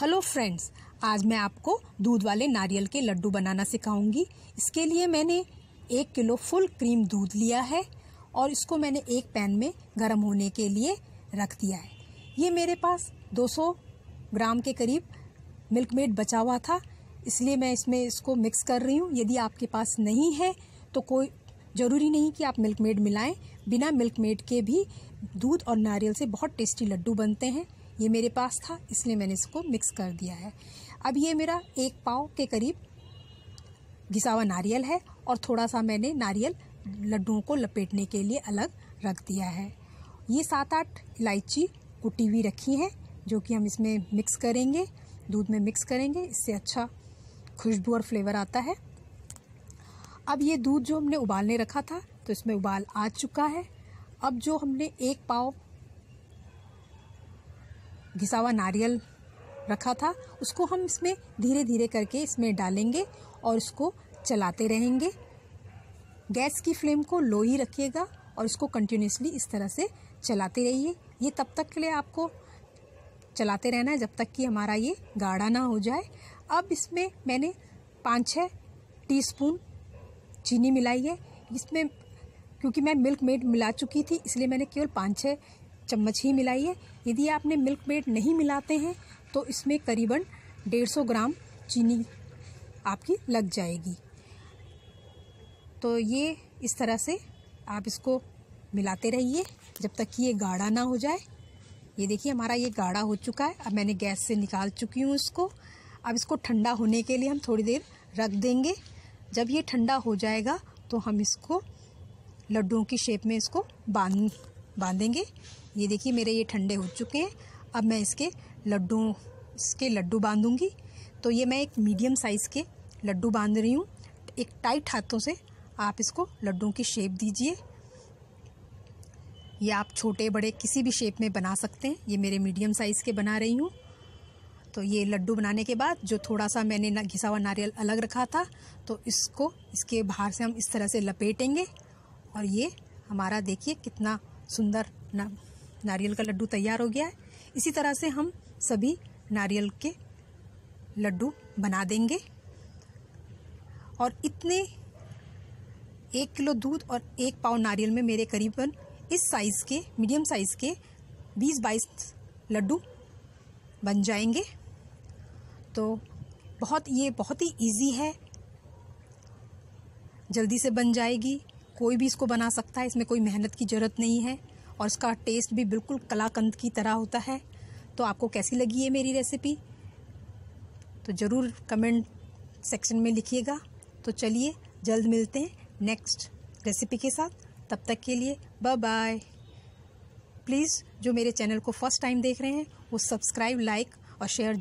hello friends आज मैं आपको दूध वाले नारियल के लड्डू बनाना सिखाऊंगी इसके लिए मैंने एक किलो फुल क्रीम दूध लिया है और इसको मैंने एक पैन में गर्म होने के लिए रख दिया है ये मेरे पास 200 ग्राम के करीब मिल्क मेड बचा हुआ था इसलिए मैं इसमें इसको मिक्स कर रही हूँ यदि आपके पास नहीं है तो कोई ज़रूरी नहीं कि आप मिल्क मेड मिलाएं बिना मिल्क मेड के भी दूध और नारियल से बहुत टेस्टी लड्डू बनते हैं ये मेरे पास था इसलिए मैंने इसको मिक्स कर दिया है अब ये मेरा एक पाव के करीब घिसा हुआ नारियल है और थोड़ा सा मैंने नारियल लड्डुओं को लपेटने के लिए अलग रख दिया है ये सात आठ इलायची कुटी हुई रखी है जो कि हम इसमें मिक्स करेंगे दूध में मिक्स करेंगे इससे अच्छा खुशबू और फ्लेवर आता है अब ये दूध जो हमने उबालने रखा था तो इसमें उबाल आ चुका है अब जो हमने एक पाव घिसा हुआ नारियल रखा था उसको हम इसमें धीरे धीरे करके इसमें डालेंगे और उसको चलाते रहेंगे गैस की फ्लेम को लो ही रखिएगा और इसको कंटिन्यूसली इस तरह से चलाते रहिए ये तब तक के लिए आपको चलाते रहना है जब तक कि हमारा ये गाढ़ा ना हो जाए अब इसमें मैंने पाँच छः टी चीनी मिलाई है इसमें क्योंकि मैं मिल्क मेड मिला चुकी थी इसलिए मैंने केवल पाँच छः चम्मच ही मिलाइए यदि आपने मिल्क मेड नहीं मिलाते हैं तो इसमें करीबन 150 ग्राम चीनी आपकी लग जाएगी तो ये इस तरह से आप इसको मिलाते रहिए जब तक कि ये गाढ़ा ना हो जाए ये देखिए हमारा ये गाढ़ा हो चुका है अब मैंने गैस से निकाल चुकी हूँ इसको अब इसको ठंडा होने के लिए हम थोड़ी देर रख देंगे जब ये ठंडा हो जाएगा तो हम इसको लड्डुओं की शेप में इसको बांध बांधेंगे ये देखिए मेरे ये ठंडे हो चुके हैं अब मैं इसके लड्डू इसके लड्डू बांधूंगी तो ये मैं एक मीडियम साइज़ के लड्डू बांध रही हूँ एक टाइट हाथों से आप इसको लड्डू की शेप दीजिए ये आप छोटे बड़े किसी भी शेप में बना सकते हैं ये मेरे मीडियम साइज़ के बना रही हूँ तो ये लड्डू बनाने के बाद जो थोड़ा सा मैंने ना घिसा हुआ नारियल अलग रखा था तो इसको इसके बाहर से हम इस तरह से लपेटेंगे और ये हमारा देखिए कितना सुंदर ना, नारियल का लड्डू तैयार हो गया है इसी तरह से हम सभी नारियल के लड्डू बना देंगे और इतने एक किलो दूध और एक पाव नारियल में मेरे करीबन इस साइज़ के मीडियम साइज़ के बीस बाईस लड्डू बन जाएंगे तो बहुत ये बहुत ही इजी है जल्दी से बन जाएगी कोई भी इसको बना सकता है इसमें कोई मेहनत की ज़रूरत नहीं है और इसका टेस्ट भी बिल्कुल कलाकंद की तरह होता है तो आपको कैसी लगी है मेरी रेसिपी तो ज़रूर कमेंट सेक्शन में लिखिएगा तो चलिए जल्द मिलते हैं नेक्स्ट रेसिपी के साथ तब तक के लिए बाय बाय प्लीज़ जो मेरे चैनल को फर्स्ट टाइम देख रहे हैं वो सब्सक्राइब लाइक और शेयर